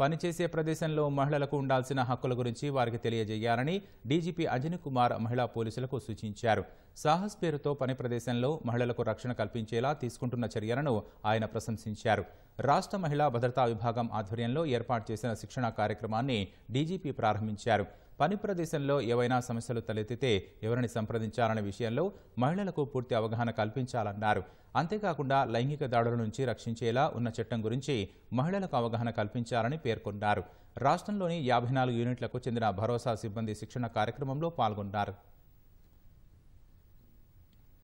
పనిచేసే ప్రదేశంలో మహిళలకు ఉండాల్సిన హక్కుల గురించి వారికి తెలియజేయాలని డీజీపీ అజయ్ కుమార్ మహిళా పోలీసులకు సూచించారు సాహస్ పేరుతో పని ప్రదేశంలో మహిళలకు రక్షణ కల్పించేలా తీసుకుంటున్న చర్యలను ఆయన ప్రశంసించారు రాష్ట్ర మహిళా భద్రతా విభాగం ఆధ్వర్యంలో ఏర్పాటు చేసిన శిక్షణ కార్యక్రమాన్ని డీజీపీ ప్రారంభించారు పని ప్రదేశంలో ఏవైనా సమస్యలు తలెత్తితే ఎవరిని సంప్రదించాలనే విషయంలో మహిళలకు పూర్తి అవగాహన కల్పించాలన్నారు అంతేకాకుండా లైంగిక దాడుల నుంచి రక్షించేలా ఉన్న చట్టం గురించి మహిళలకు అవగాహన కల్పించాలని పేర్కొన్నారు రాష్ట్రంలోని యాభై నాలుగు యూనిట్లకు చెందిన భరోసా సిబ్బంది శిక్షణ కార్యక్రమంలో పాల్గొన్నారు